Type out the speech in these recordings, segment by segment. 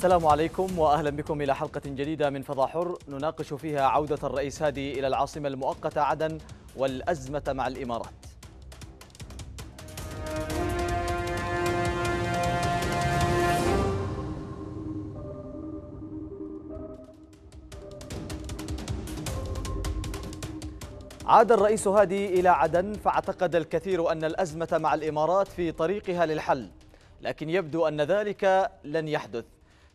السلام عليكم واهلا بكم الى حلقه جديده من فضاء حر نناقش فيها عوده الرئيس هادي الى العاصمه المؤقته عدن والازمه مع الامارات. عاد الرئيس هادي الى عدن فاعتقد الكثير ان الازمه مع الامارات في طريقها للحل لكن يبدو ان ذلك لن يحدث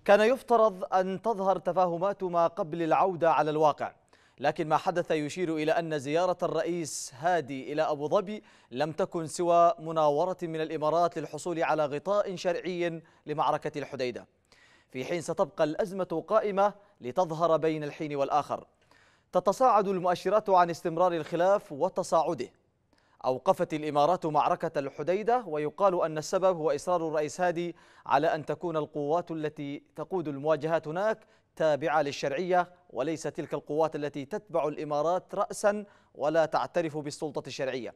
كان يفترض أن تظهر تفاهمات ما قبل العودة على الواقع لكن ما حدث يشير إلى أن زيارة الرئيس هادي إلى أبو ظبي لم تكن سوى مناورة من الإمارات للحصول على غطاء شرعي لمعركة الحديدة في حين ستبقى الأزمة قائمة لتظهر بين الحين والآخر تتصاعد المؤشرات عن استمرار الخلاف وتصاعده أوقفت الإمارات معركة الحديدة ويقال أن السبب هو إصرار الرئيس هادي على أن تكون القوات التي تقود المواجهات هناك تابعة للشرعية وليس تلك القوات التي تتبع الإمارات رأسا ولا تعترف بالسلطة الشرعية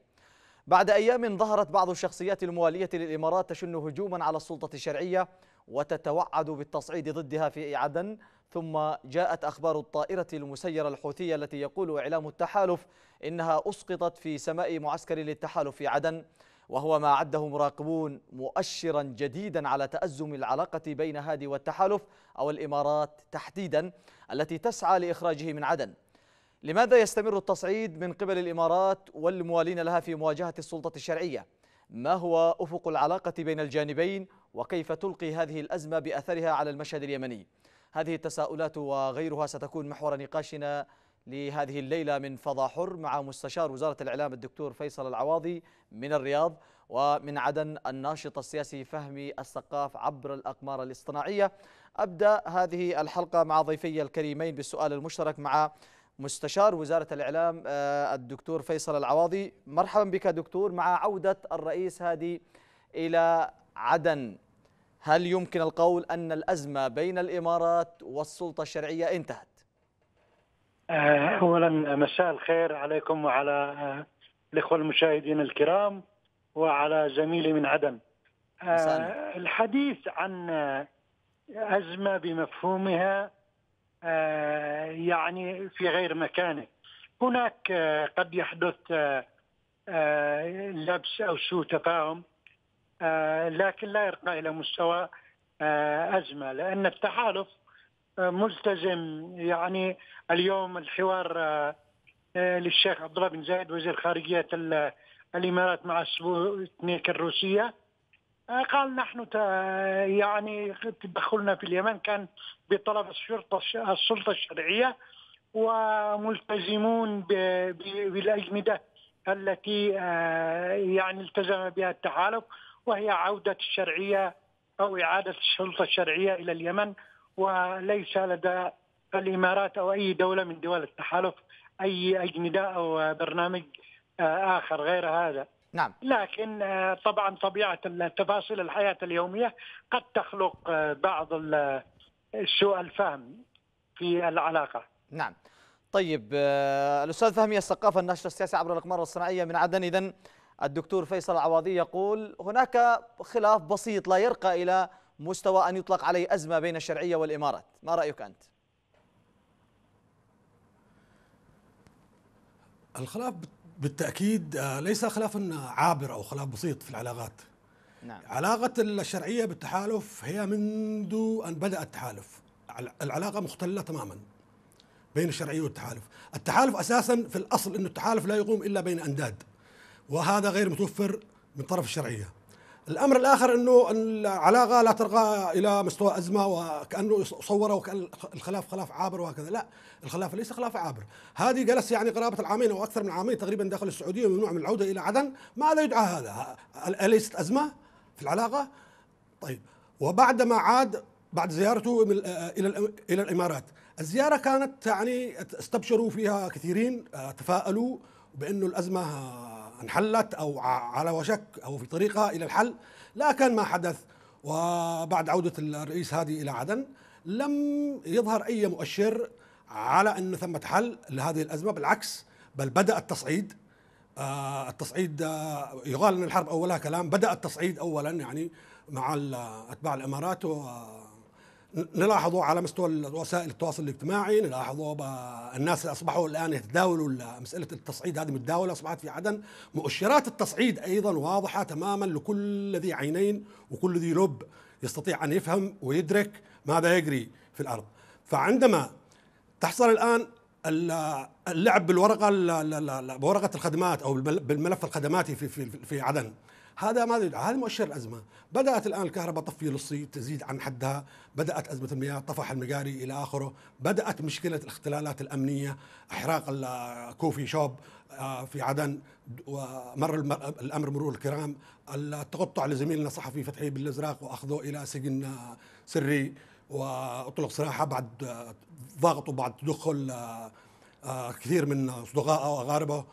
بعد أيام ظهرت بعض الشخصيات الموالية للإمارات تشن هجوما على السلطة الشرعية وتتوعد بالتصعيد ضدها في عدن ثم جاءت أخبار الطائرة المسيرة الحوثية التي يقول إعلام التحالف إنها أسقطت في سماء معسكر للتحالف في عدن وهو ما عده مراقبون مؤشرا جديدا على تأزم العلاقة بين هادي والتحالف أو الإمارات تحديدا التي تسعى لإخراجه من عدن لماذا يستمر التصعيد من قبل الإمارات والموالين لها في مواجهة السلطة الشرعية؟ ما هو أفق العلاقة بين الجانبين؟ وكيف تلقي هذه الأزمة بأثرها على المشهد اليمني هذه التساؤلات وغيرها ستكون محور نقاشنا لهذه الليلة من فضا حر مع مستشار وزارة الإعلام الدكتور فيصل العواضي من الرياض ومن عدن الناشط السياسي فهمي السقاف عبر الأقمار الاصطناعية أبدأ هذه الحلقة مع ضيفي الكريمين بالسؤال المشترك مع مستشار وزارة الإعلام آه، الدكتور فيصل العواضي مرحبا بك دكتور مع عودة الرئيس هادي إلى عدن هل يمكن القول أن الأزمة بين الإمارات والسلطة الشرعية انتهت؟ آه، أولا مساء الخير عليكم وعلى آه، الإخوة المشاهدين الكرام وعلى زميلي من عدن مسألة. آه، الحديث عن أزمة بمفهومها يعني في غير مكانه هناك قد يحدث لبس أو سوء تفاهم آه، لكن لا يرقى الى مستوى آه، ازمه لان التحالف آه، ملتزم يعني اليوم الحوار للشيخ عبد الله بن زايد وزير خارجيه الامارات مع سبوتنيك الروسيه قال نحن يعني تدخلنا في اليمن كان بطلب الشرطه السلطه الشرعيه وملتزمون بالاجنده التي يعني التزم بها التحالف وهي عودة الشرعية أو إعادة السلطة الشرعية إلى اليمن وليس لدى الإمارات أو أي دولة من دول التحالف أي أجندة أو برنامج آه، آخر غير هذا نعم لكن آه، طبعا طبيعة تفاصيل الحياة اليومية قد تخلق آه، بعض سوء الفهم في العلاقة نعم طيب الأستاذ فهمي الثقافة النشر السياسي عبر الأقمار الصناعية من عدن إذن الدكتور فيصل العواضي يقول هناك خلاف بسيط لا يرقى إلى مستوى أن يطلق عليه أزمة بين الشرعية والإمارات ما رأيك أنت؟ الخلاف بالتأكيد آه، ليس خلافا عابر أو خلاف بسيط في العلاقات نعم. علاقة الشرعية بالتحالف هي منذ أن بدأ التحالف العلاقة مختلة تماما بين الشرعية والتحالف التحالف أساسا في الأصل أن التحالف لا يقوم إلا بين أنداد وهذا غير متوفر من طرف الشرعيه الامر الاخر انه العلاقه لا ترقى الى مستوى ازمه وكانه صوره وكان الخلاف خلاف عابر وهكذا لا الخلاف ليس خلاف عابر هذه جلس يعني قرابه العامين او اكثر من عامين تقريبا داخل السعوديه ممنوع من العوده الى عدن ماذا يدعى هذا اليست ازمه في العلاقه طيب وبعد ما عاد بعد زيارته الى الى الامارات الزياره كانت يعني استبشروا فيها كثيرين تفائلوا بانه الازمه انحلت او على وشك او في طريقها الى الحل لكن ما حدث وبعد عوده الرئيس هادي الى عدن لم يظهر اي مؤشر على انه ثمه حل لهذه الازمه بالعكس بل بدا التصعيد آه، التصعيد آه، يقال ان الحرب اولها كلام بدا التصعيد اولا يعني مع اتباع الامارات و نلاحظه على مستوى وسائل التواصل الاجتماعي نلاحظه الناس اصبحوا الان يتداولوا مساله التصعيد هذه متداوله اصبحت في عدن مؤشرات التصعيد ايضا واضحه تماما لكل ذي عينين وكل ذي لب يستطيع ان يفهم ويدرك ماذا يجري في الارض فعندما تحصل الان اللعب بالورقه بورقه الخدمات او بالملف الخدماتي في في في عدن هذا ما هذا مؤشر الازمه بدات الان الكهرباء تطفي للصيد تزيد عن حدها بدات ازمه المياه طفح المجاري الى اخره بدات مشكله الاختلالات الامنيه احراق الكوفي شوب آه، في عدن ومر الامر مرور الكرام التقطع لزميلنا الصحفي فتحي بالازراق واخذه الى سجن آه، سري واطلق سراحه بعد آه، ضغط وبعد تدخل كثير من اصدقائه واقاربه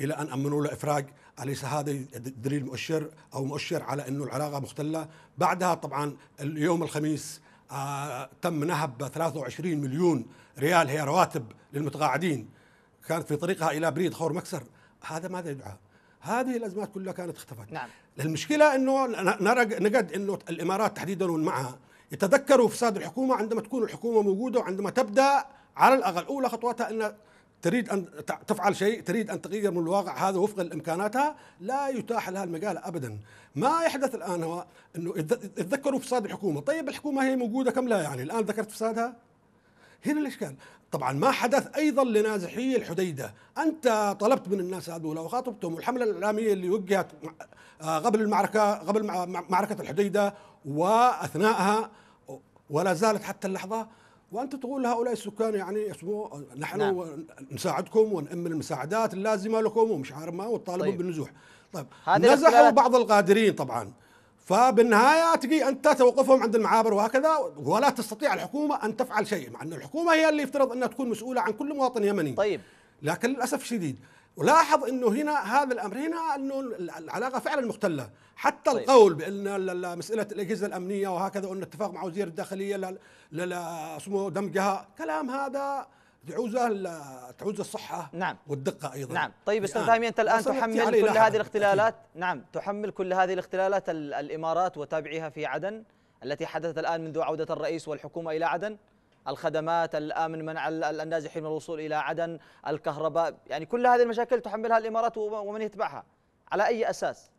الى ان امنوا له افراج أليس هذا دليل مؤشر أو مؤشر على أنه العلاقة مختلة بعدها طبعا اليوم الخميس آه، تم نهب 23 مليون ريال هي رواتب للمتقاعدين كانت في طريقها إلى بريد خور مكسر هذا ماذا يدعى هذه الأزمات كلها كانت اختفت نعم. المشكلة أنه نرى نجد أنه الإمارات تحديدا معها يتذكروا فساد الحكومة عندما تكون الحكومة موجودة وعندما تبدأ على الأقل أولى خطواتها أن تريد أن تفعل شيء تريد أن تغير من الواقع هذا وفقا لإمكاناتها لا يتاح لها المجال أبدا ما يحدث الآن هو أنه اتذكروا فساد الحكومة طيب الحكومة هي موجودة كم لا يعني الآن ذكرت فسادها هنا الإشكال طبعا ما حدث أيضا لنازحي الحديدة أنت طلبت من الناس هذول وخاطبتهم والحملة الإعلامية اللي وجهت آه، قبل المعركة قبل معركة الحديدة وأثناءها ولا زالت حتى اللحظة وانت تقول لهؤلاء السكان يعني اسمه نحن نعم. نساعدكم ونأمن المساعدات اللازمه لكم ومش عارف ما وتطالبون طيب. بالنزوح طيب نزحوا بعض القادرين طبعا فبالنهايه تجي انت توقفهم عند المعابر وهكذا ولا تستطيع الحكومه ان تفعل شيء مع ان الحكومه هي اللي يفترض انها تكون مسؤوله عن كل مواطن يمني طيب لكن للاسف الشديد ولاحظ انه هنا هذا الامر هنا انه العلاقه فعلا مختله حتى طيب. القول بان مساله الاجهزه الامنيه وهكذا وان الاتفاق مع وزير الداخليه اسمه دمجها كلام هذا تعوزه تعوز الصحه نعم والدقه ايضا نعم طيب استاذ فهمي آه؟ انت الان تحمل يعني كل هذه الاختلالات أكيد. نعم تحمل كل هذه الاختلالات الامارات وتابعيها في عدن التي حدثت الان منذ عوده الرئيس والحكومه الى عدن الخدمات الامن منع النازحين من الوصول الى عدن الكهرباء يعني كل هذه المشاكل تحملها الامارات ومن يتبعها على اي اساس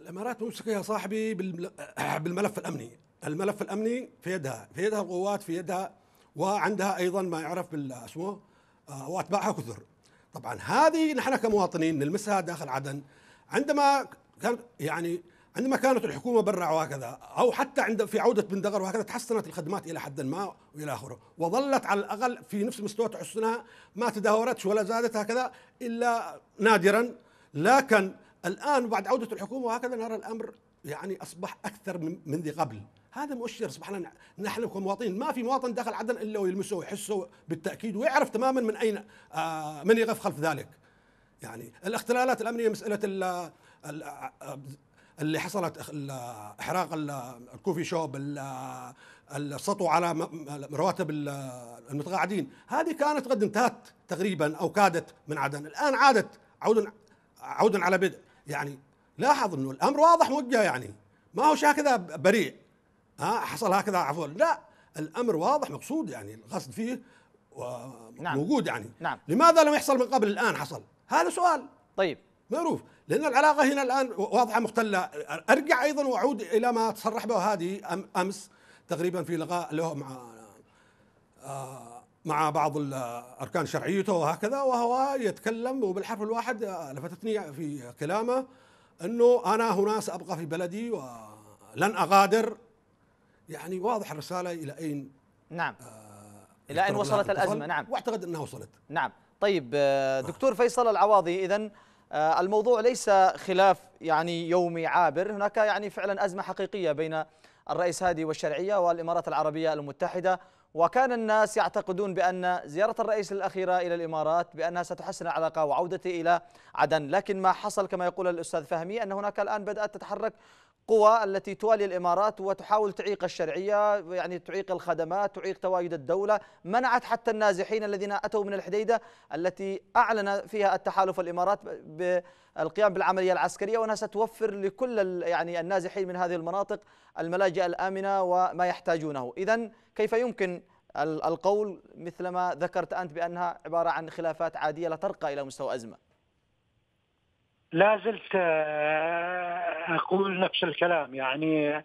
الامارات ممسكه يا صاحبي بالملف الامني الملف الامني في يدها في يدها القوات في يدها وعندها ايضا ما يعرف بالاسماء آه، واتباعها كثر طبعا هذه نحن كمواطنين نلمسها داخل عدن عندما كان يعني عندما كانت الحكومه برع وهكذا او حتى عند في عوده بن دغر وهكذا تحسنت الخدمات الى حد ما والى اخره وظلت على الاقل في نفس مستوى تحسنها ما تدهورتش ولا زادت هكذا الا نادرا لكن الان بعد عوده الحكومه وهكذا نرى الامر يعني اصبح اكثر من ذي قبل هذا مؤشر سبحان نحن كمواطنين ما في مواطن داخل عدن الا ويلمسه ويحسه بالتاكيد ويعرف تماما من اين آه، من يقف خلف ذلك يعني الاختلالات الامنيه مساله آه، آه، اللي حصلت احراق الكوفي شوب السطو على رواتب المتقاعدين هذه كانت قد انتهت تقريبا او كادت من عدن الان عادت عودا عودا على بدء يعني لاحظ انه الامر واضح موجه يعني ما هو هكذا بريء ها حصل هكذا عفوا لا الامر واضح مقصود يعني القصد فيه نعم. موجود يعني نعم. لماذا لم يحصل من قبل الان حصل هذا سؤال طيب معروف لأن العلاقة هنا الآن واضحة مختلة أرجع أيضا وأعود إلى ما تصرح به هذه أمس تقريبا في لقاء له مع آه، مع بعض الأركان شرعيته وهكذا وهو يتكلم وبالحرف الواحد آه، لفتتني في كلامه أنه أنا هنا سأبقى في بلدي ولن أغادر يعني واضح الرسالة إلى أين نعم آه إلى أين وصلت الأزمة نعم وأعتقد أنها وصلت نعم طيب آه، دكتور فيصل العواضي إذا آه، الموضوع ليس خلاف يعني يومي عابر هناك يعني فعلا أزمة حقيقية بين الرئيس هادي والشرعية والإمارات العربية المتحدة وكان الناس يعتقدون بأن زيارة الرئيس الأخيرة إلى الإمارات بأنها ستحسن العلاقة وعودته إلى عدن لكن ما حصل كما يقول الأستاذ فهمي أن هناك الآن بدأت تتحرك قوى التي توالي الإمارات وتحاول تعيق الشرعية يعني تعيق الخدمات تعيق تواجد الدولة منعت حتى النازحين الذين أتوا من الحديدة التي أعلن فيها التحالف الإمارات بالقيام بالعملية العسكرية وأنها ستوفر لكل يعني النازحين من هذه المناطق الملاجئ الآمنة وما يحتاجونه إذا كيف يمكن القول مثلما ذكرت أنت بأنها عبارة عن خلافات عادية لا ترقى إلى مستوى أزمة لا زلت آه، اقول نفس الكلام يعني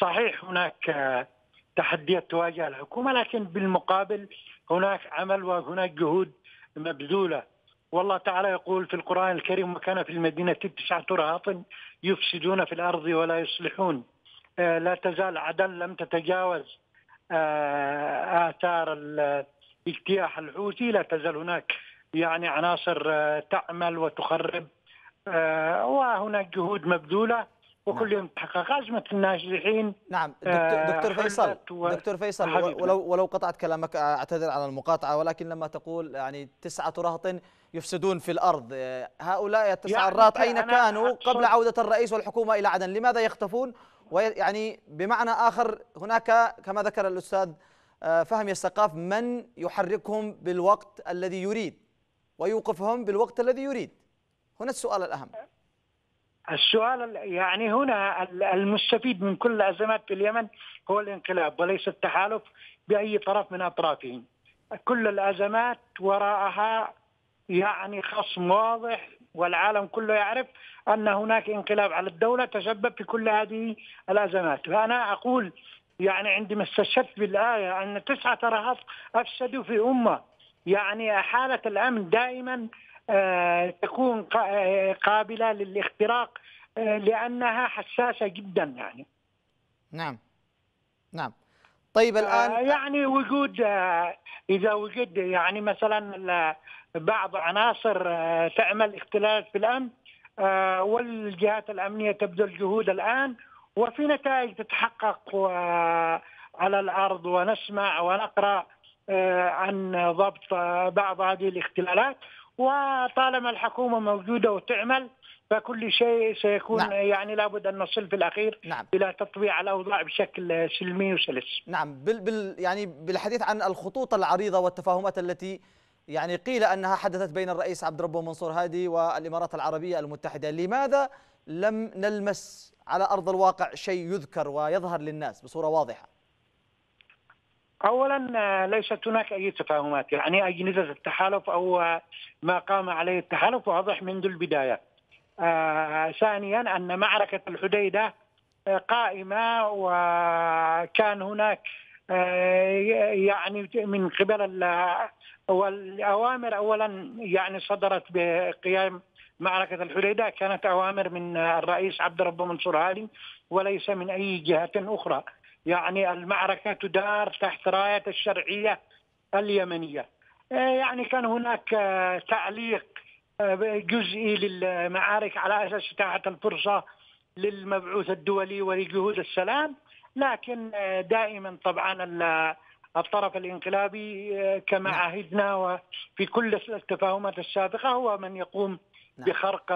صحيح هناك آه، تحديات تواجه الحكومه لكن بالمقابل هناك عمل وهناك جهود مبذوله والله تعالى يقول في القران الكريم وكان في المدينه تسعه رهاط يفسدون في الارض ولا يصلحون آه، لا تزال عدن لم تتجاوز اثار اجتياح الحوثي لا تزال هناك يعني عناصر تعمل وتخرب آه، وهناك جهود مبذوله وكل يوم تحقق ازمه الناجحين نعم آه، دكتور فيصل دكتور فيصل ولو ولو قطعت كلامك اعتذر على المقاطعه ولكن لما تقول يعني تسعه رهط يفسدون في الارض آه، هؤلاء التسعه يعني الراط اين كانوا قبل عوده الرئيس والحكومه الى عدن لماذا يختفون ويعني بمعنى اخر هناك كما ذكر الاستاذ فهمي السقاف من يحركهم بالوقت الذي يريد ويوقفهم بالوقت الذي يريد هنا السؤال الأهم السؤال يعني هنا المستفيد من كل الأزمات في اليمن هو الانقلاب وليس التحالف بأي طرف من أطرافه كل الأزمات وراءها يعني خصم واضح والعالم كله يعرف أن هناك انقلاب على الدولة تسبب في كل هذه الأزمات فأنا أقول يعني عندما استشهدت بالآية أن تسعة رهط أفسدوا في أمة يعني حالة الأمن دائما آه، تكون آه، قابلة للاختراق آه، لأنها حساسة جدا يعني نعم نعم طيب الآن يعني وجود إذا وجد يعني مثلا بعض عناصر تعمل اختلالات في الأمن والجهات الأمنية تبذل جهود الآن وفي نتائج تتحقق على الأرض ونسمع ونقرأ عن ضبط بعض هذه الاختلالات وطالما الحكومة موجودة وتعمل فكل شيء سيكون نعم. يعني لابد ان نصل في الاخير نعم. الى تطبيع الاوضاع بشكل سلمي وسلس. نعم بال بال يعني بالحديث عن الخطوط العريضه والتفاهمات التي يعني قيل انها حدثت بين الرئيس عبد ربه منصور هادي والامارات العربيه المتحده، لماذا لم نلمس على ارض الواقع شيء يذكر ويظهر للناس بصوره واضحه؟ اولا آه، ليست هناك اي تفاهمات يعني اجنده التحالف او آه، ما قام عليه التحالف واضح منذ البدايه آه، ثانيا ان معركه الحديده قائمه وكان هناك يعني من قبل الاوامر اولا يعني صدرت بقيام معركه الحديده كانت اوامر من الرئيس عبد ربه منصور هادي وليس من اي جهه اخرى يعني المعركة تدار تحت راية الشرعية اليمنية آه، يعني كان هناك آه، تعليق آه، جزئي للمعارك على أساس إتاحة الفرصة للمبعوث الدولي ولجهود السلام لكن دائما طبعا الطرف الانقلابي كما نعم. عهدنا وفي كل التفاهمات السابقة هو من يقوم نعم. بخرق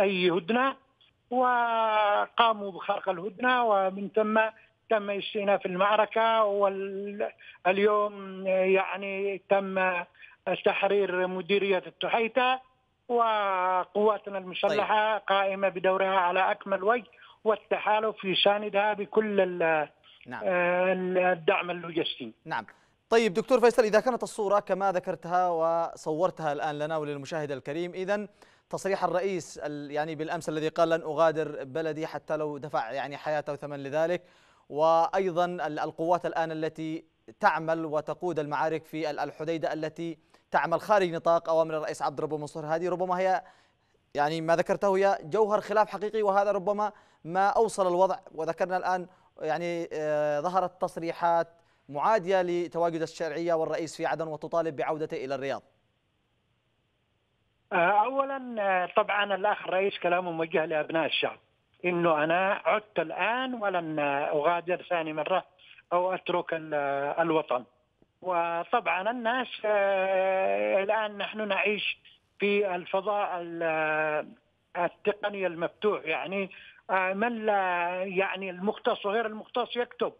أي هدنة وقاموا بخرق الهدنة ومن ثم تم استئناف المعركة واليوم يعني تم تحرير مديرية التحيتة وقواتنا المسلحة طيب. قائمة بدورها على أكمل وجه والتحالف يساندها بكل نعم. الدعم اللوجستي نعم طيب دكتور فيصل إذا كانت الصورة كما ذكرتها وصورتها الآن لنا وللمشاهد الكريم إذا تصريح الرئيس يعني بالأمس الذي قال لن أغادر بلدي حتى لو دفع يعني حياته ثمن لذلك وأيضا القوات الآن التي تعمل وتقود المعارك في الحديدة التي تعمل خارج نطاق أوامر الرئيس عبد الرب منصور هذه ربما هي يعني ما ذكرته هي جوهر خلاف حقيقي وهذا ربما ما أوصل الوضع وذكرنا الآن يعني آه، ظهرت تصريحات معادية لتواجد الشرعية والرئيس في عدن وتطالب بعودته إلى الرياض آه، اولا آه، طبعا الاخ الرئيس كلامه موجه لابناء الشعب انه انا عدت الان ولن اغادر ثاني مره او اترك الوطن وطبعا الناس آه، الان نحن نعيش في الفضاء التقني المفتوح يعني آه، من لا يعني المختص وغير المختص يكتب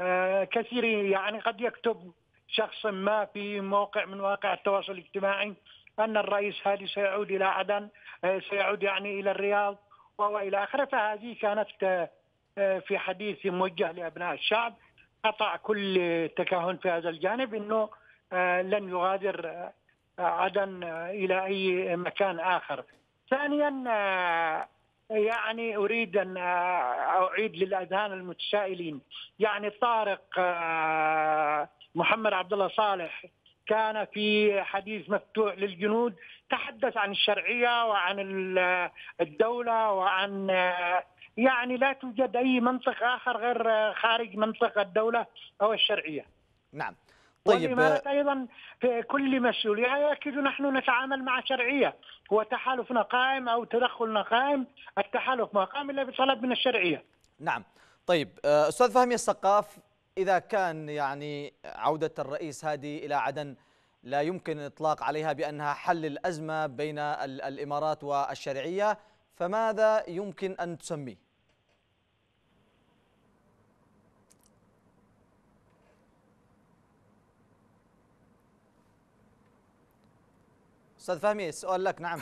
آه، كثير يعني قد يكتب شخص ما في موقع من مواقع التواصل الاجتماعي ان الرئيس هادي سيعود الى عدن سيعود يعني الى الرياض والى اخره فهذه كانت آه، في حديث موجه لابناء الشعب قطع كل تكهن في هذا الجانب انه آه، لن يغادر آه، عدن الى اي مكان اخر. ثانيا يعني اريد ان اعيد للاذهان المتسائلين يعني طارق محمد عبد الله صالح كان في حديث مفتوح للجنود تحدث عن الشرعيه وعن الدوله وعن يعني لا توجد اي منطق اخر غير خارج منطق الدوله او الشرعيه. نعم. طيب والامارات ايضا في كل مسؤوليه اكيد نحن نتعامل مع شرعيه وتحالفنا قائم او تدخلنا قائم، التحالف ما قام الا بطلب من الشرعيه. نعم. طيب آه، استاذ فهمي السقاف إذا كان يعني عودة الرئيس هادي إلى عدن لا يمكن الإطلاق عليها بأنها حل الأزمة بين الإمارات والشرعية فماذا يمكن أن تسمي؟ استاذ فهمي السؤال لك نعم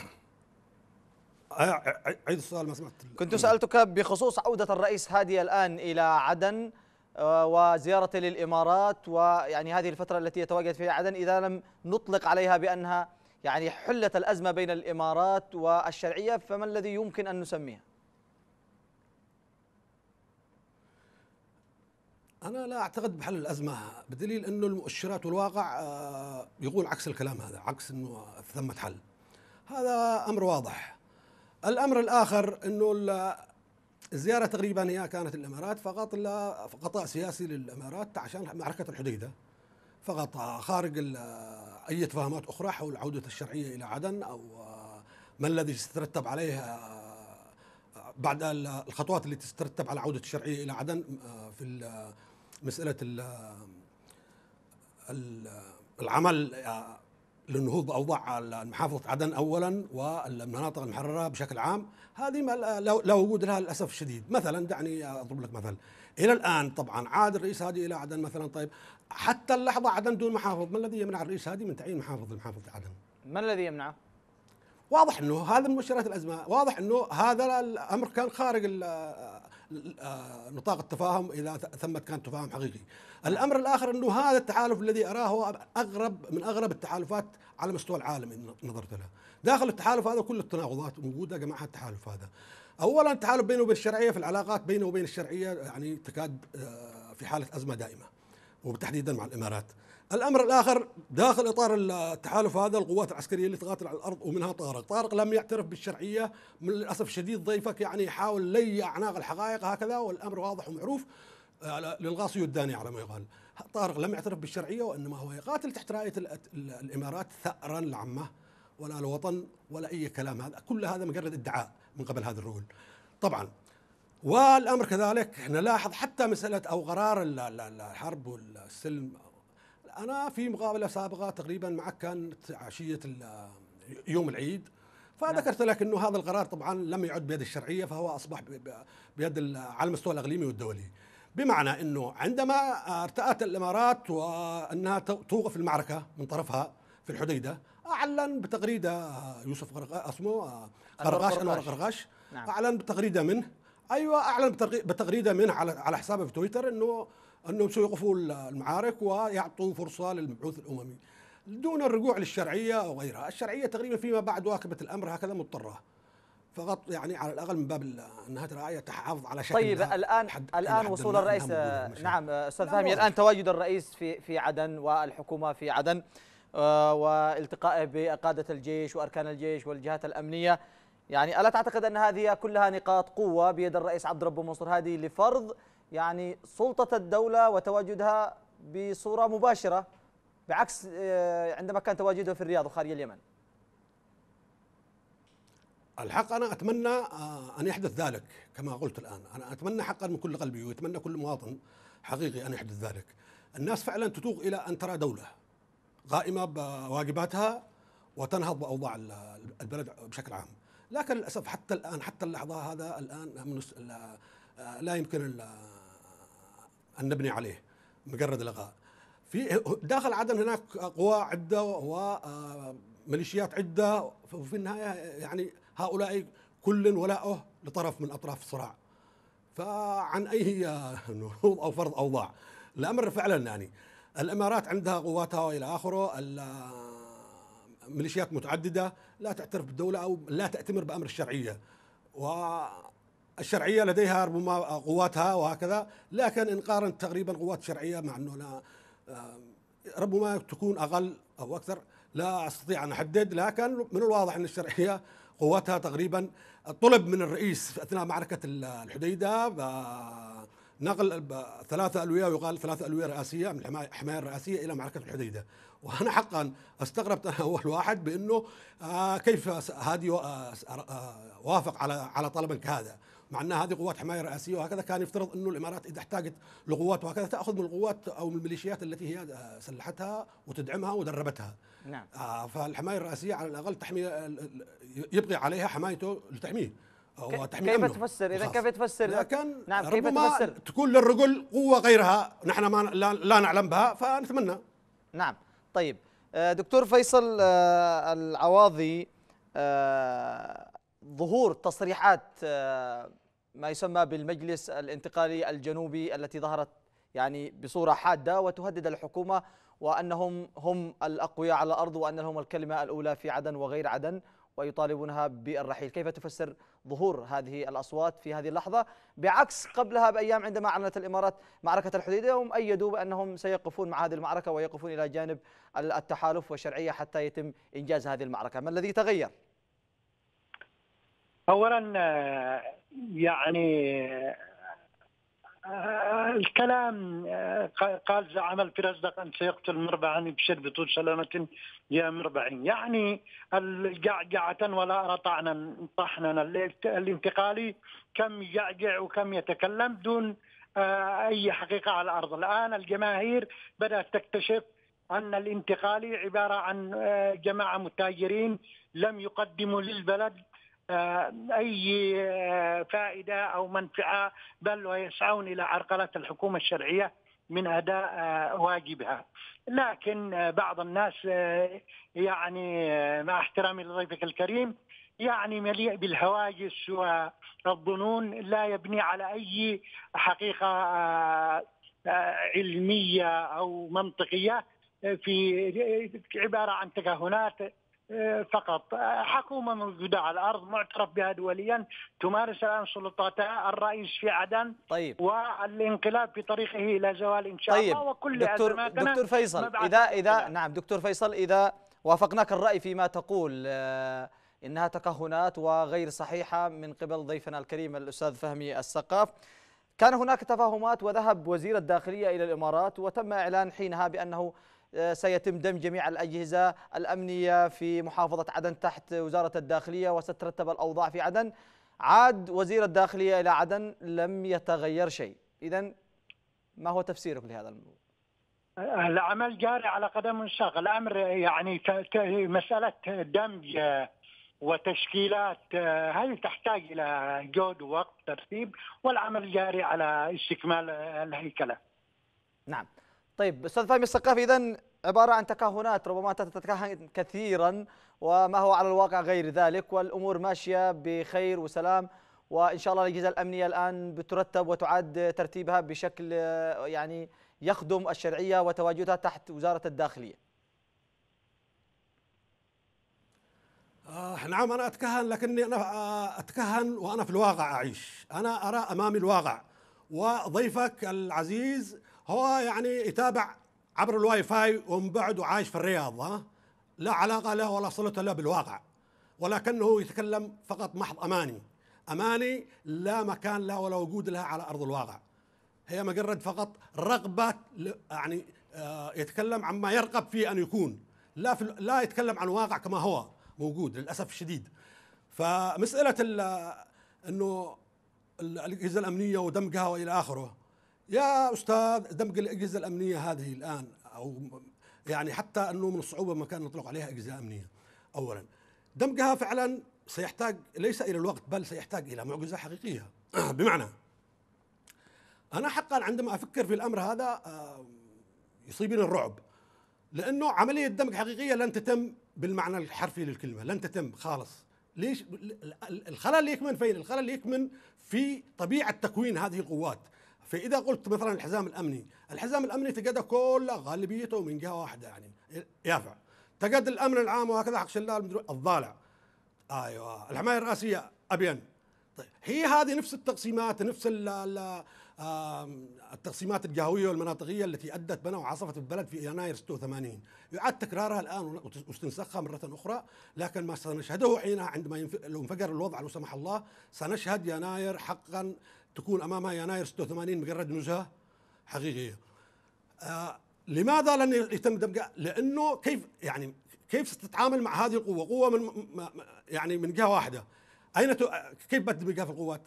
عيد السؤال ما سمعت كنت سالتك بخصوص عوده الرئيس هادي الان الى عدن وزيارته للإمارات ويعني هذه الفترة التي يتواجد فيها عدن إذا لم نطلق عليها بأنها يعني حلت الأزمة بين الإمارات والشرعية فما الذي يمكن أن نسميها؟ أنا لا أعتقد بحل الأزمة بدليل أنه المؤشرات والواقع آه، يقول عكس الكلام هذا عكس أنه ثمة حل هذا أمر واضح الأمر الآخر أنه الزيارة تقريبا هي كانت الإمارات فقط لا قطاع سياسي للإمارات عشان معركة الحديدة فقط خارج أي تفاهمات أخرى حول عودة الشرعية إلى عدن أو آه، ما الذي ستترتب عليه آه، بعد الخطوات اللي تترتب على عودة الشرعية إلى عدن آه، في مسألة العمل للنهوض باوضاع محافظه عدن اولا والمناطق المحرره بشكل عام هذه لا وجود لها للاسف الشديد مثلا دعني اضرب لك مثل الى الان طبعا عاد الرئيس هادي الى عدن مثلا طيب حتى اللحظه عدن دون محافظ ما الذي يمنع الرئيس هادي من تعيين محافظ لمحافظه عدن؟ ما الذي يمنعه؟ واضح انه هذا من مؤشرات الازمه، واضح انه هذا الامر كان خارج آه، نطاق التفاهم الى ثمه كان تفاهم حقيقي. الامر الاخر انه هذا التحالف الذي اراه هو اغرب من اغرب التحالفات على مستوى العالم نظرت له. داخل التحالف هذا كل التناقضات موجوده جماعه التحالف هذا. اولا التحالف بينه وبين الشرعيه في العلاقات بينه وبين الشرعيه يعني تكاد آه، في حاله ازمه دائمه وبالتحديد مع الامارات. الامر الاخر داخل اطار التحالف هذا القوات العسكريه اللي تقاتل على الارض ومنها طارق، طارق لم يعترف بالشرعيه من للاسف الشديد ضيفك يعني يحاول لي اعناق الحقائق هكذا والامر واضح ومعروف آه، للغاصي الداني على ما يقال. طارق لم يعترف بالشرعيه وانما هو يقاتل تحت رايه الامارات ثارا لعمه ولا الوطن ولا اي كلام هذا، كل هذا مجرد ادعاء من قبل هذا الرجل. طبعا والامر كذلك نلاحظ حتى مساله او قرار الحرب والسلم انا في مقابله سابقه تقريبا معك كانت عشيه يوم العيد فذكرت نعم. لك انه هذا القرار طبعا لم يعد بيد الشرعيه فهو اصبح بيد على المستوى الاقليمي والدولي. بمعنى انه عندما ارتأت الامارات وانها توقف المعركه من طرفها في الحديده اعلن بتغريده يوسف غرقاش اسمه قرقاش انور قرقاش نعم. اعلن بتغريده منه ايوه اعلن بتغريده منه على حسابه في تويتر انه انهم سيوقفوا المعارك ويعطوا فرصه للمبعوث الاممي دون الرجوع للشرعيه او غيرها، الشرعيه تقريبا فيما بعد واكبت الامر هكذا مضطره. فقط يعني على الاقل من باب انها تحافظ على شكل طيب الان حد الان حد وصول الرئيس نعم استاذ فهمي الان تواجد الرئيس في في عدن والحكومه في عدن آه، والتقائه بقاده الجيش واركان الجيش والجهات الامنيه يعني الا تعتقد ان هذه كلها نقاط قوه بيد الرئيس عبد ربه منصور هادي لفرض يعني سلطة الدولة وتواجدها بصورة مباشرة بعكس آه، عندما كان تواجده في الرياض وخارج اليمن الحق أنا أتمنى آه، أن يحدث ذلك كما قلت الآن أنا أتمنى حقا من كل قلبي ويتمنى كل مواطن حقيقي أن يحدث ذلك الناس فعلا تتوق إلى أن ترى دولة قائمة بواجباتها وتنهض بأوضاع البلد بشكل عام لكن للأسف حتى الآن حتى اللحظة هذا الآن آه، لا يمكن ان نبني عليه مجرد الغاء في داخل عدن هناك قوى عده وميليشيات آه، عده وفي النهايه يعني هؤلاء كل ولاؤه لطرف من اطراف الصراع فعن اي نهوض او فرض اوضاع الامر فعلا يعني الامارات عندها قواتها والى اخره آه، ميليشيات متعدده لا تعترف بالدوله او لا تاتمر بامر الشرعيه و الشرعيه لديها ربما قواتها وهكذا لكن ان قارنت تقريبا قوات الشرعيه مع انه لا آه، ربما تكون اقل او اكثر لا استطيع ان احدد لكن من الواضح ان الشرعيه قواتها تقريبا طلب من الرئيس في اثناء معركه الحديده آه، نقل ثلاثة ألوية ويقال ثلاثة ألوية رئاسية من الحماية الرئاسية إلى معركة الحديدة وأنا حقا استغربت أنا أول واحد بأنه آه، كيف هادي وافق على على طلب كهذا مع انها هذه قوات حمايه رئاسيه وهكذا كان يفترض انه الامارات اذا احتاجت لقوات وهكذا تاخذ من القوات او من الميليشيات التي هي سلحتها وتدعمها ودربتها نعم آه فالحمايه الرئاسيه على الاقل تحمي يبقي عليها حمايته لتحميه وتحمي كيف تفسر اذا كيف تفسر لكن نعم كيف تفسر تكون للرجل قوه غيرها نحن ما لا نعلم بها فنتمنى نعم طيب آه، دكتور فيصل آه، العواضي آه، ظهور تصريحات آه، ما يسمى بالمجلس الانتقالي الجنوبي التي ظهرت يعني بصورة حادة وتهدد الحكومة وأنهم هم الأقوياء على الأرض وأن لهم الكلمة الأولى في عدن وغير عدن ويطالبونها بالرحيل كيف تفسر ظهور هذه الأصوات في هذه اللحظة بعكس قبلها بأيام عندما أعلنت الإمارات معركة الحديدية هم أيدوا بأنهم سيقفون مع هذه المعركة ويقفون إلى جانب التحالف والشرعية حتى يتم إنجاز هذه المعركة ما الذي تغير؟ اولا يعني الكلام قال زعم الفرزدق ان سيقتل مربعا يبشر بطول سلامه يا مربع يعني الجعجعه ولا ارى طعنا طحنا الانتقالي كم يجعجع وكم يتكلم دون اي حقيقه على الارض الان الجماهير بدات تكتشف ان الانتقالي عباره عن جماعه متاجرين لم يقدموا للبلد آه، اي آه، فائده او منفعه بل ويسعون الى عرقله الحكومه الشرعيه من اداء آه، واجبها لكن بعض الناس يعني مع احترامي لضيفك الكريم يعني مليء بالهواجس والظنون لا يبني على اي حقيقه علميه او منطقيه في عباره عن تكهنات آه، فقط آه، حكومة موجودة على الأرض معترف بها دوليا تمارس الآن سلطاتها الرئيس في عدن طيب. والانقلاب في طريقه إلى زوال إن شاء طيب. الله وكل دكتور, دكتور فيصل إذا إذا نعم دكتور فيصل إذا وافقناك الرأي فيما تقول آه، إنها تكهنات وغير صحيحة من قبل ضيفنا الكريم الأستاذ فهمي السقاف كان هناك تفاهمات وذهب وزير الداخلية إلى الإمارات وتم إعلان حينها بأنه سيتم دمج جميع الأجهزة الأمنية في محافظة عدن تحت وزارة الداخلية وسترتب الأوضاع في عدن عاد وزير الداخلية إلى عدن لم يتغير شيء إذا ما هو تفسيرك لهذا الموضوع؟ العمل جاري على قدم ساق الأمر يعني مسألة دمج وتشكيلات هل تحتاج إلى جهد ووقت ترتيب والعمل جاري على استكمال الهيكلة نعم طيب استاذ فهمي الثقافي اذا عباره عن تكهنات ربما تتكهن كثيرا وما هو على الواقع غير ذلك والامور ماشيه بخير وسلام وان شاء الله الاجهزه الامنيه الان بترتب وتعاد ترتيبها بشكل يعني يخدم الشرعيه وتواجدها تحت وزاره الداخليه. آه نعم انا اتكهن لكني انا آه، اتكهن وانا في الواقع اعيش، انا ارى امامي الواقع وضيفك العزيز هو يعني يتابع عبر الواي فاي ومن بعد وعايش في الرياض ها لا علاقة له ولا صلة له بالواقع ولكنه يتكلم فقط محض أماني أماني لا مكان لها ولا وجود لها على أرض الواقع هي مجرد فقط رغبة يعني آه، يتكلم عما يرغب فيه أن يكون لا في لا يتكلم عن واقع كما هو موجود للأسف الشديد فمسألة أنه الأجهزة الأمنية ودمجها وإلى آخره يا استاذ دمج الاجهزه الامنيه هذه الان او يعني حتى انه من الصعوبه ما كان نطلق عليها اجهزه امنيه اولا دمجها فعلا سيحتاج ليس الى الوقت بل سيحتاج الى معجزه حقيقيه بمعنى انا حقا عندما افكر في الامر هذا آه، يصيبني الرعب لانه عمليه دمج حقيقيه لن تتم بالمعنى الحرفي للكلمه لن تتم خالص ليش الخلل يكمن فين الخلل يكمن في طبيعه تكوين هذه القوات فاذا قلت مثلا الحزام الامني الحزام الامني تجده كله غالبيته من جهه واحده يعني يافع تجد الامن العام وهكذا حق شلال الضالع ايوه الحمايه الرئاسيه ابين طيب هي هذه نفس التقسيمات نفس ال التقسيمات الجهويه والمناطقيه التي ادت بنا وعصفت البلد في يناير 86 يعاد تكرارها الان واستنسخها مره اخرى لكن ما سنشهده حينها عندما لو انفجر الوضع لو سمح الله سنشهد يناير حقا تكون امامها يناير 86 مجرد نزهه حقيقيه آه لماذا لن يتم دمجها؟ لانه كيف يعني كيف ستتعامل مع هذه القوه؟ قوه من يعني من جهه واحده اين كيف بتدمجها في القوات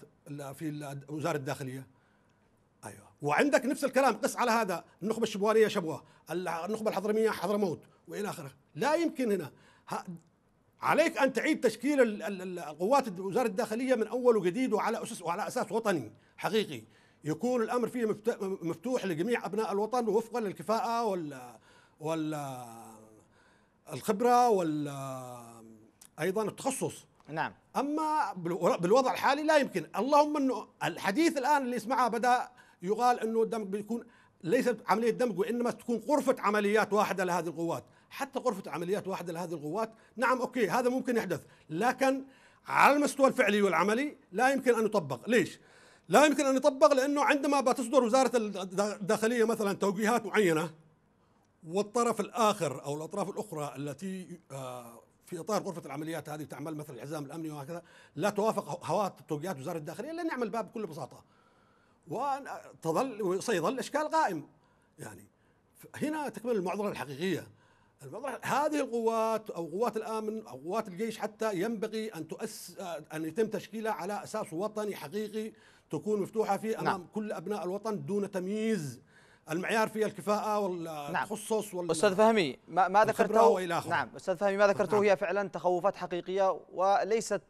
في وزاره الداخليه؟ ايوه وعندك نفس الكلام قس على هذا النخبه الشبوانيه شبوه النخبه الحضرميه حضرموت والى اخره لا يمكن هنا عليك ان تعيد تشكيل القوات وزاره الداخليه من اول وجديد وعلى اسس وعلى اساس وطني حقيقي يكون الامر فيه مفتوح لجميع ابناء الوطن وفقا للكفاءه وال وال الخبره وال ايضا التخصص نعم اما بالوضع الحالي لا يمكن اللهم انه الحديث الان اللي اسمعه بدا يقال انه الدمج بيكون ليست عمليه دمج وانما تكون غرفه عمليات واحده لهذه القوات حتى غرفة عمليات واحدة لهذه القوات نعم أوكي هذا ممكن يحدث لكن على المستوى الفعلي والعملي لا يمكن أن يطبق ليش؟ لا يمكن أن يطبق لأنه عندما بتصدر وزارة الداخلية مثلا توجيهات معينة والطرف الآخر أو الأطراف الأخرى التي آه، في إطار غرفة العمليات هذه تعمل مثل الحزام الأمني وهكذا لا توافق هوات توجيهات وزارة الداخلية لن يعمل باب بكل بساطة وتظل سيظل إشكال قائم يعني هنا تكمن المعضلة الحقيقية هذه القوات او قوات الامن او قوات الجيش حتى ينبغي ان تؤس ان يتم تشكيلها على اساس وطني حقيقي تكون مفتوحه فيه نعم. امام نعم. كل ابناء الوطن دون تمييز المعيار فيها الكفاءة والتخصص نعم. أستاذ فهمي ما, ما ذكرته نعم أستاذ فهمي ما ذكرته نعم. هي فعلا تخوفات حقيقية وليست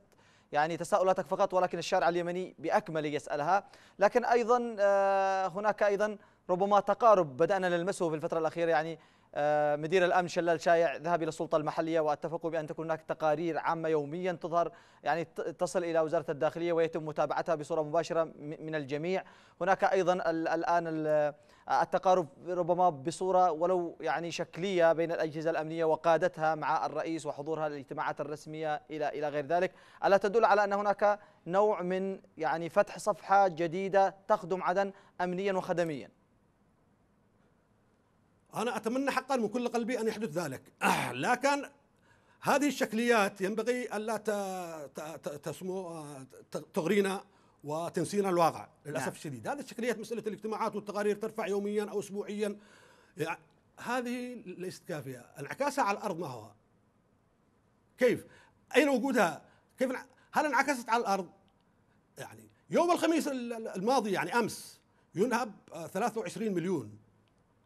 يعني تساؤلاتك فقط ولكن الشارع اليمني بأكمله يسألها لكن أيضا آه، هناك أيضا ربما تقارب بدأنا نلمسه في الفترة الأخيرة يعني آه، مدير الامن شلال شايع ذهب الى السلطه المحليه واتفقوا بان تكون هناك تقارير عامه يوميا تظهر يعني تصل الى وزاره الداخليه ويتم متابعتها بصوره مباشره من الجميع، هناك ايضا الان التقارب ربما بصوره ولو يعني شكليه بين الاجهزه الامنيه وقادتها مع الرئيس وحضورها للاجتماعات الرسميه الى الى غير ذلك، الا تدل على ان هناك نوع من يعني فتح صفحه جديده تخدم عدن امنيا وخدميا؟ أنا أتمنى حقا من كل قلبي أن يحدث ذلك أه، لكن هذه الشكليات ينبغي ألا تسمو آه، تغرينا وتنسينا الواقع نعم. للأسف نعم. الشديد هذه الشكليات مسألة الاجتماعات والتقارير ترفع يوميا أو أسبوعيا يعني هذه ليست كافية انعكاسها على الأرض ما هو كيف أين وجودها كيف هل انعكست على الأرض يعني يوم الخميس الماضي يعني أمس ينهب 23 آه، مليون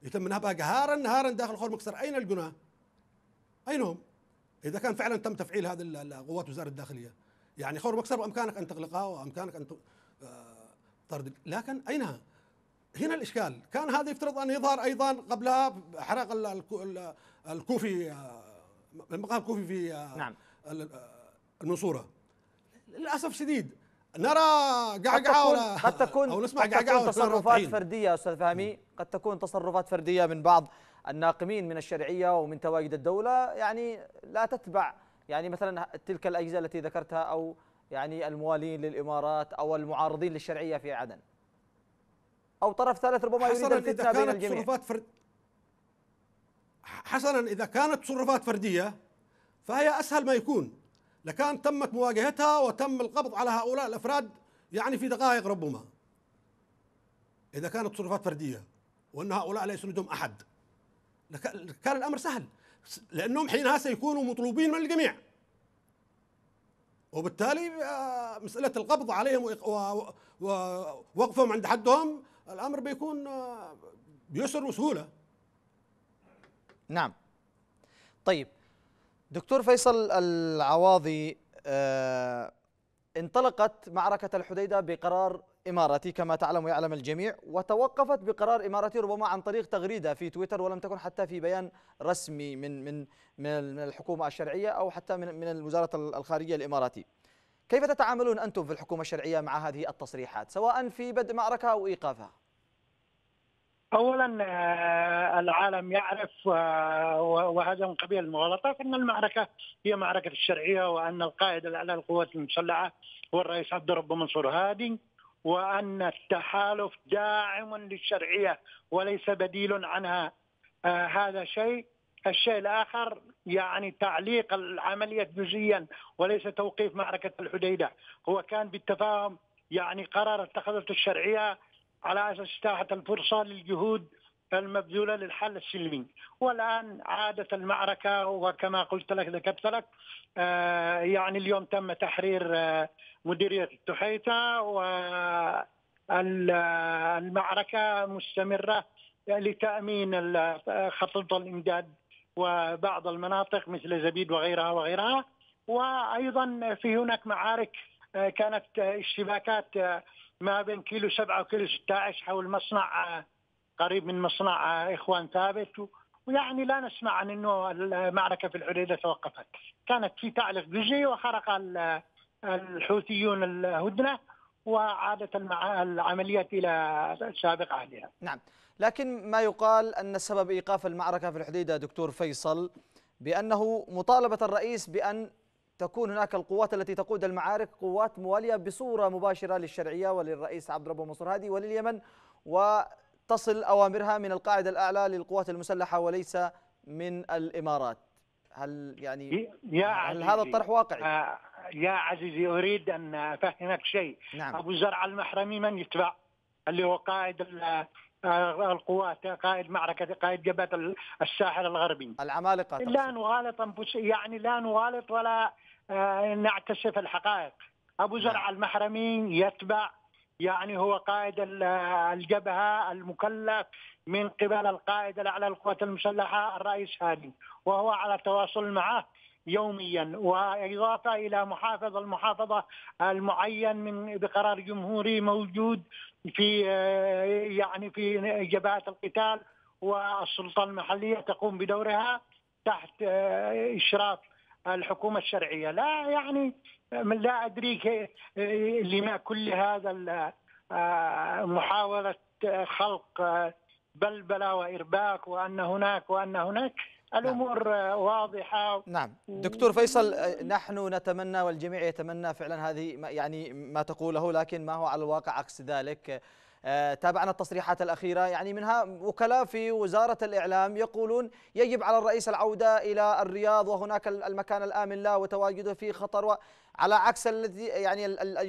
يتم نهبها قهارا نهارا داخل خور مكسر اين الجنا اين هم؟ اذا كان فعلا تم تفعيل هذه القوات وزاره الداخليه يعني خور مكسر بامكانك ان تغلقها وامكانك ان تطرد آه، لكن اينها؟ هنا الاشكال كان هذا يفترض ان يظهر ايضا قبلها حرق الكوفي آه، المقام الكوفي في آه، نعم المنصوره للاسف شديد نرى قعقعه ولا قد تكون أو نسمع قد تكون تصرفات فرديه استاذ فهمي قد تكون تصرفات فرديه من بعض الناقمين من الشرعيه ومن تواجد الدوله يعني لا تتبع يعني مثلا تلك الاجهزه التي ذكرتها او يعني الموالين للامارات او المعارضين للشرعيه في عدن او طرف ثالث ربما يريد الفتنه بين الجميع تصرفات فرد حسنا اذا كانت تصرفات فرديه فهي اسهل ما يكون لكان تمت مواجهتها وتم القبض على هؤلاء الافراد يعني في دقائق ربما اذا كانت تصرفات فرديه وان هؤلاء ليس لديهم احد كان الامر سهل لانهم حينها سيكونوا مطلوبين من الجميع وبالتالي آه، مساله القبض عليهم ووقفهم عند حدهم الامر بيكون آه، بيسر وسهوله نعم طيب دكتور فيصل العواضي آه، انطلقت معركة الحديدة بقرار إماراتي كما تعلم ويعلم الجميع وتوقفت بقرار إماراتي ربما عن طريق تغريدة في تويتر ولم تكن حتى في بيان رسمي من من من الحكومة الشرعية أو حتى من من وزارة الخارجية الإماراتي. كيف تتعاملون أنتم في الحكومة الشرعية مع هذه التصريحات سواء في بدء معركة أو إيقافها؟ اولا آه، العالم يعرف آه، وهذا من قبيل المغالطات ان المعركه هي معركه الشرعيه وان القائد الاعلى للقوات المسلحه هو الرئيس عبد الرب منصور هادي وان التحالف داعم للشرعيه وليس بديل عنها آه، هذا شيء الشيء الاخر يعني تعليق العمليه جزئيا وليس توقيف معركه الحديده هو كان بالتفاهم يعني قرار اتخذته الشرعيه على أساس اتاحت الفرصة للجهود المبذولة للحل السلمي والآن عادت المعركة وكما قلت لك ذكرت لك آه يعني اليوم تم تحرير آه مديرية التحيتة والمعركة مستمرة لتأمين خطوط الإمداد وبعض المناطق مثل زبيد وغيرها وغيرها وأيضا في هناك معارك آه، كانت آه، اشتباكات آه، ما بين كيلو سبعة وكيلو ستة عشر حول مصنع آه، قريب من مصنع آه، إخوان ثابت ويعني لا نسمع عن أنه المعركة في الحديدة توقفت كانت في تعلق جزئي وخرق الحوثيون الهدنة وعادت العمليات إلى سابق عهدها نعم لكن ما يقال أن سبب إيقاف المعركة في الحديدة دكتور فيصل بأنه مطالبة الرئيس بأن تكون هناك القوات التي تقود المعارك قوات موالية بصورة مباشرة للشرعية وللرئيس عبد ربه منصور هادي ولليمن وتصل أوامرها من القاعدة الأعلى للقوات المسلحة وليس من الإمارات هل يعني يا هل هذا الطرح واقعي؟ آه يا عزيزي أريد أن أفهمك شيء نعم. أبو زرع المحرمي من يتبع اللي هو قائد آه، القوات قائد معركة قائد جبهة الساحل الغربي العمالقة لا نغالط أنفسنا يعني لا نغالط ولا آه، نعتشف الحقائق ابو زرع نعم. المحرمي يتبع يعني هو قائد الجبهه المكلف من قبل القائد الاعلى للقوات المسلحه الرئيس هادي وهو على تواصل معه يوميا وإضافة إلى محافظ المحافظة المعين من بقرار جمهوري موجود في آه، يعني في جبهات القتال والسلطة المحلية تقوم بدورها تحت آه، إشراف الحكومة الشرعية لا يعني لا أدري لما كل هذا آه، محاولة خلق آه، بلبلة وإرباك وأن هناك وأن هناك الامور نعم. واضحه نعم دكتور فيصل نحن نتمنى والجميع يتمنى فعلا هذه يعني ما تقوله لكن ما هو على الواقع عكس ذلك آه، تابعنا التصريحات الأخيرة يعني منها وكلاء في وزارة الإعلام يقولون يجب على الرئيس العودة إلى الرياض وهناك المكان الآمن له وتواجده فيه خطر على عكس الذي يعني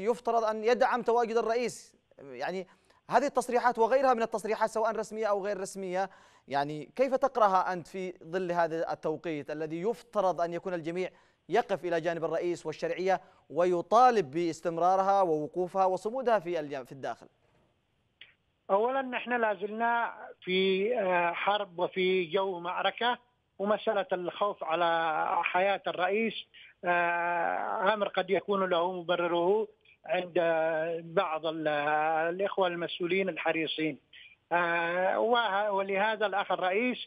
يفترض أن يدعم تواجد الرئيس يعني هذه التصريحات وغيرها من التصريحات سواء رسمية أو غير رسمية يعني كيف تقرأها أنت في ظل هذا التوقيت الذي يفترض أن يكون الجميع يقف إلى جانب الرئيس والشرعية ويطالب باستمرارها ووقوفها وصمودها في في الداخل اولا نحن لازلنا في آه، حرب وفي جو معركه ومساله الخوف على حياه الرئيس آه، امر قد يكون له مبرره عند آه، بعض الاخوه المسؤولين الحريصين ولهذا الاخ الرئيس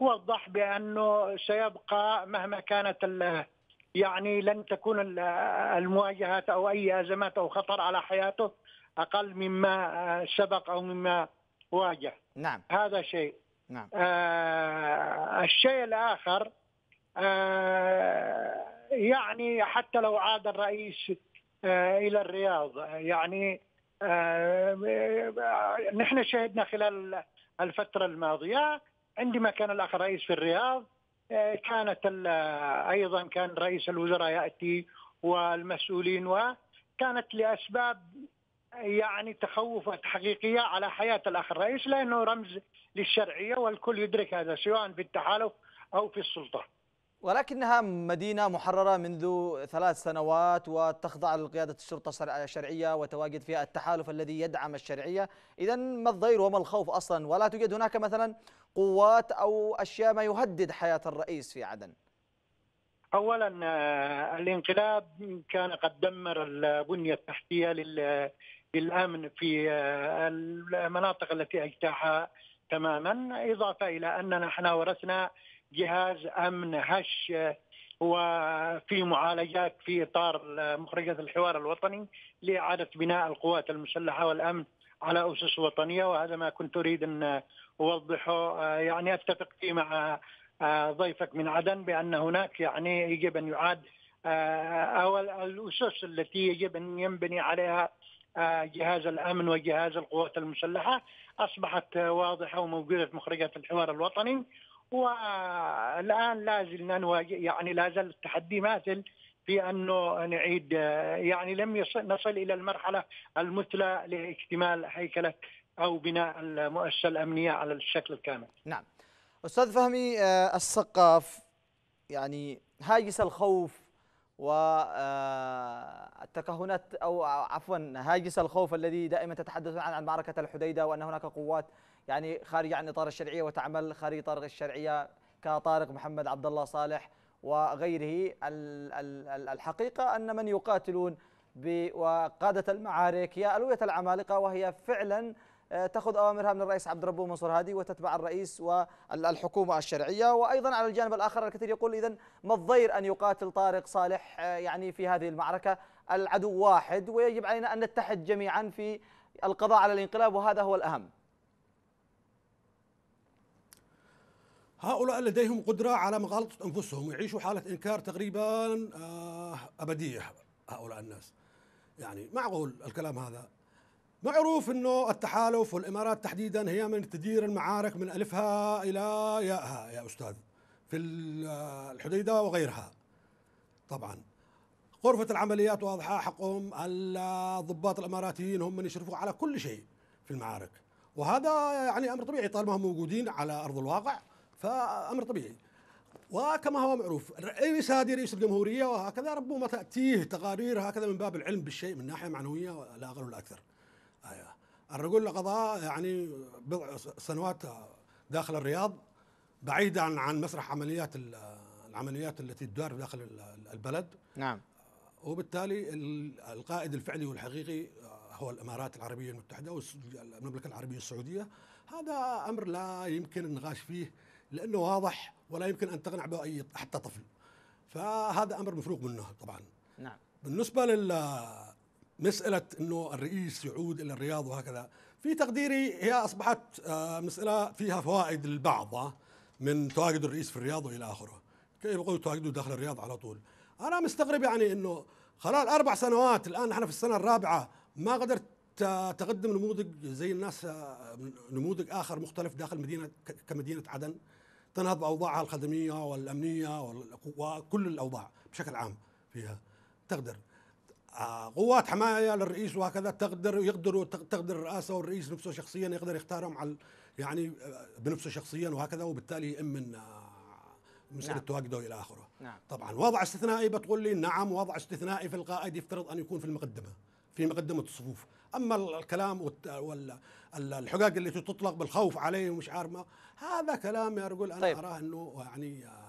وضح بانه سيبقى مهما كانت يعني لن تكون المواجهات او اي ازمات او خطر على حياته اقل مما سبق او مما واجه نعم هذا شيء نعم آه الشيء الاخر آه يعني حتى لو عاد الرئيس آه الى الرياض يعني آه, آه، نحن شهدنا خلال الفتره الماضيه عندما كان الاخ الرئيس في الرياض آه، كانت ايضا كان رئيس الوزراء ياتي والمسؤولين وكانت لاسباب يعني تخوفات حقيقيه على حياه الاخ الرئيس لانه رمز للشرعيه والكل يدرك هذا سواء في التحالف او في السلطه. ولكنها مدينه محرره منذ ثلاث سنوات وتخضع لقياده الشرطه الشرعيه وتواجد فيها التحالف الذي يدعم الشرعيه، اذا ما الضير وما الخوف اصلا؟ ولا توجد هناك مثلا قوات او اشياء ما يهدد حياه الرئيس في عدن. اولا آه، الانقلاب كان قد دمر البنيه التحتيه بالامن في آه، المناطق التي اجتاحها تماما اضافه الى اننا احنا ورثنا جهاز امن هش آه، وفي معالجات في اطار آه، مخرجات الحوار الوطني لاعاده بناء القوات المسلحه والامن على اسس وطنيه وهذا ما كنت اريد ان اوضحه يعني اتفق فيه مع ضيفك من عدن بان هناك يعني يجب ان يعاد او الاسس التي يجب ان ينبني عليها جهاز الامن وجهاز القوات المسلحه اصبحت واضحه وموجوده في مخرجات الحوار الوطني والان لا زلنا نواجه يعني لا زال التحدي ماثل في انه نعيد يعني لم نصل الى المرحله المثلى لاكتمال هيكله او بناء المؤسسه الامنيه على الشكل الكامل. نعم. استاذ فهمي آه، السقاف يعني هاجس الخوف والتكهنات آه، او عفوا هاجس الخوف الذي دائما تتحدثون عن عن معركه الحديده وان هناك قوات يعني خارجه عن اطار الشرعيه وتعمل خارج اطار الشرعيه كطارق محمد عبد الله صالح وغيره الحقيقه ان من يقاتلون وقاده المعارك هي الويه العمالقه وهي فعلا آه، تاخذ اوامرها من الرئيس عبد ربه منصور هادي وتتبع الرئيس والحكومه الشرعيه وايضا على الجانب الاخر الكثير يقول اذا ما الضير ان يقاتل طارق صالح آه، يعني في هذه المعركه العدو واحد ويجب علينا ان نتحد جميعا في القضاء على الانقلاب وهذا هو الاهم. هؤلاء لديهم قدرة على مغالطة أنفسهم يعيشوا حالة إنكار تقريبا آه، أبدية هؤلاء الناس يعني معقول الكلام هذا معروف انه التحالف والامارات تحديدا هي من تدير المعارك من الفها الى ياءها يا استاذ في الحديده وغيرها طبعا غرفة العمليات واضحة حقهم الضباط الاماراتيين هم من يشرفوا على كل شيء في المعارك وهذا يعني امر طبيعي طالما هم موجودين على ارض الواقع فامر طبيعي وكما هو معروف رئيس هذه رئيس الجمهورية وهكذا ربما تأتيه تقارير هكذا من باب العلم بالشيء من ناحية معنوية لا أقل ولا أكثر الرجل قضى يعني بضع سنوات داخل الرياض بعيدا عن, عن مسرح عمليات العمليات التي تدار داخل البلد نعم آه، وبالتالي القائد الفعلي والحقيقي آه، هو الامارات العربيه المتحده والمملكه العربيه السعوديه هذا امر لا يمكن النقاش فيه لانه واضح ولا يمكن ان تقنع به اي حتى طفل فهذا امر مفروغ منه طبعا نعم بالنسبه لل مسألة أنه الرئيس يعود إلى الرياض وهكذا في تقديري هي أصبحت آه، مسألة فيها فوائد للبعض آه، من تواجد الرئيس في الرياض وإلى آخره كيف يقول تواجده داخل الرياض على طول أنا مستغرب يعني أنه خلال أربع سنوات الآن نحن في السنة الرابعة ما قدرت آه، تقدم نموذج زي الناس نموذج آخر مختلف داخل مدينة كمدينة عدن تنهض بأوضاعها الخدمية والأمنية وكل الأوضاع بشكل عام فيها تقدر قوات حمايه للرئيس وهكذا تقدر يقدروا تقدر الرئاسه والرئيس نفسه شخصيا يقدر يختارهم على يعني آه، بنفسه شخصيا وهكذا وبالتالي يئم من مسألة نعم. تواجده إلى آخره نعم. طبعا وضع استثنائي بتقول لي نعم وضع استثنائي في القائد يفترض أن يكون في المقدمة في مقدمة الصفوف أما الكلام والحقاق اللي تطلق بالخوف عليه ومش عارف هذا كلام يا رجل أنا طيب. أراه أنه يعني آه،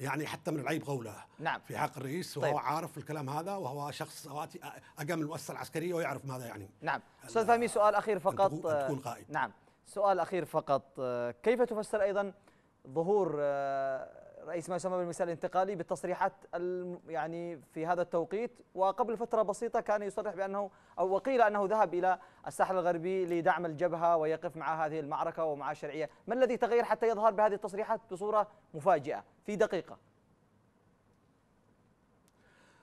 يعني حتى من العيب قوله نعم في حق الرئيس وهو طيب. عارف الكلام هذا وهو شخص اقام المؤسسه العسكريه ويعرف ماذا يعني نعم استاذ فهمي سؤال اخير فقط أن تكون قائد نعم سؤال اخير فقط كيف تفسر ايضا ظهور آه، رئيس ما يسمى بالمثال الانتقالي بالتصريحات يعني في هذا التوقيت وقبل فتره بسيطه كان يصرح بانه او وقيل انه ذهب الى الساحل الغربي لدعم الجبهه ويقف مع هذه المعركه ومع الشرعيه، ما الذي تغير حتى يظهر بهذه التصريحات بصوره مفاجئه؟ في دقيقة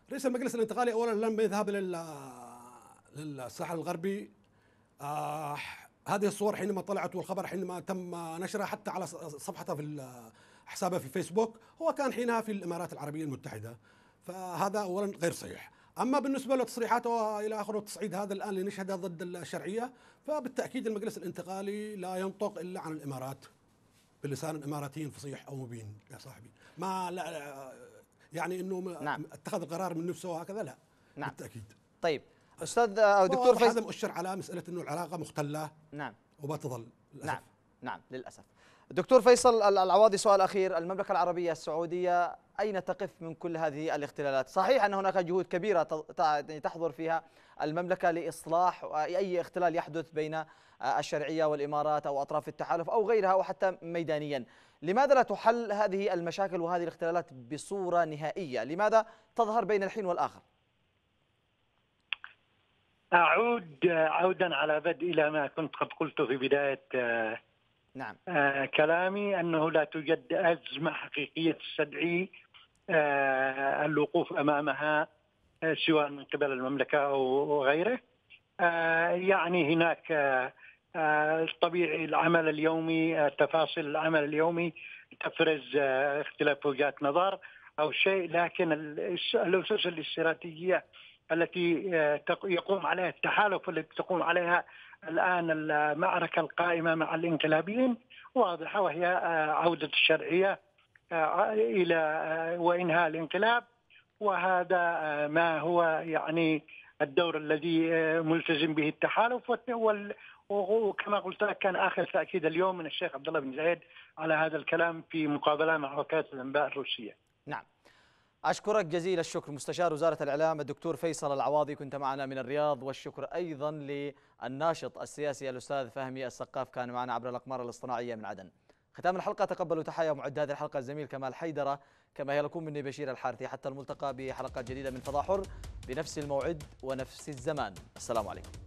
رئيس المجلس الانتقالي أولا لم يذهب لل للساحل الغربي آه هذه الصور حينما طلعت والخبر حينما تم نشرها حتى على صفحته في حسابه في الفيسبوك هو كان حينها في الامارات العربيه المتحده فهذا اولا غير صحيح اما بالنسبه لتصريحاته الى اخره تصعيد هذا الان اللي نشهده ضد الشرعيه فبالتاكيد المجلس الانتقالي لا ينطق الا عن الامارات بلسان الاماراتيين فصيح او مبين يا صاحبي ما لا, لا يعني انه نعم. اتخذ القرار من نفسه وهكذا لا نعم بالتاكيد طيب استاذ او آه، دكتور فيصل هذا مؤشر على مساله انه العلاقه مختله نعم وبتظل للأسف. نعم نعم للاسف دكتور فيصل العواضي سؤال اخير المملكه العربيه السعوديه اين تقف من كل هذه الاختلالات صحيح ان هناك جهود كبيره يعني تحضر فيها المملكه لاصلاح آه، اي اختلال يحدث بين الشرعية والإمارات أو أطراف التحالف أو غيرها وحتى ميدانيا لماذا لا تحل هذه المشاكل وهذه الاختلالات بصورة نهائية لماذا تظهر بين الحين والآخر أعود عودا على بدء إلى ما كنت قد قلته في بداية آه، نعم آه، كلامي أنه لا توجد أزمة حقيقية تستدعي آه، الوقوف أمامها سواء من قبل المملكة أو غيره يعني هناك طبيعي العمل اليومي تفاصيل العمل اليومي تفرز آه، اختلاف وجهات نظر او شيء لكن الاسس الاستراتيجيه التي آه، يقوم عليها التحالف والتي تقوم عليها الان المعركه القائمه مع الانقلابيين واضحه وهي آه، عوده الشرعيه الى وانهاء الانقلاب وهذا ما هو يعني الدور الذي ملتزم به التحالف وكما قلت لك كان اخر تاكيد اليوم من الشيخ عبد الله بن زايد على هذا الكلام في مقابله مع وكاله الانباء الروسيه. نعم. اشكرك جزيل الشكر مستشار وزاره الاعلام الدكتور فيصل العواضي كنت معنا من الرياض والشكر ايضا للناشط السياسي الاستاذ فهمي السقاف كان معنا عبر الاقمار الاصطناعيه من عدن. ختام الحلقه تقبلوا تحايا معد هذه الحلقه الزميل كمال حيدره كما هي لكم مني بشير الحارثي حتى الملتقى بحلقات جديده من فضاء حر بنفس الموعد ونفس الزمان. السلام عليكم.